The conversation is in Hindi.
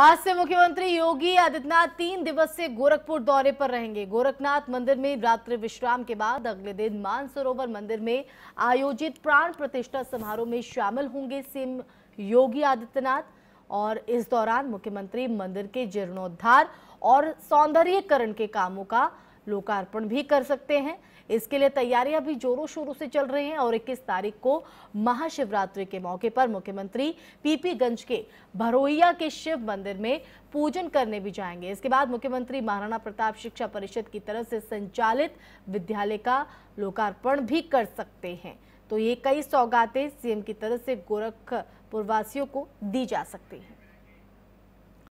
आज से मुख्यमंत्री योगी आदित्यनाथ तीन दिवसीय गोरखपुर दौरे पर रहेंगे गोरखनाथ मंदिर में रात्रि विश्राम के बाद अगले दिन मानसरोवर मंदिर में आयोजित प्राण प्रतिष्ठा समारोह में शामिल होंगे सीएम योगी आदित्यनाथ और इस दौरान मुख्यमंत्री मंदिर के जीर्णोद्धार और सौंदर्यकरण के कामों का लोकार्पण भी कर सकते हैं इसके लिए तैयारियां भी जोरों शोरों से चल रही हैं और 21 तारीख को महाशिवरात्रि के मौके पर मुख्यमंत्री पीपीगंज के भरोइया के शिव मंदिर में पूजन करने भी जाएंगे इसके बाद मुख्यमंत्री महाराणा प्रताप शिक्षा परिषद की तरफ से संचालित विद्यालय का लोकार्पण भी कर सकते हैं तो ये कई सौगातें सीएम की तरफ से गोरखपुरवासियों को दी जा सकती हैं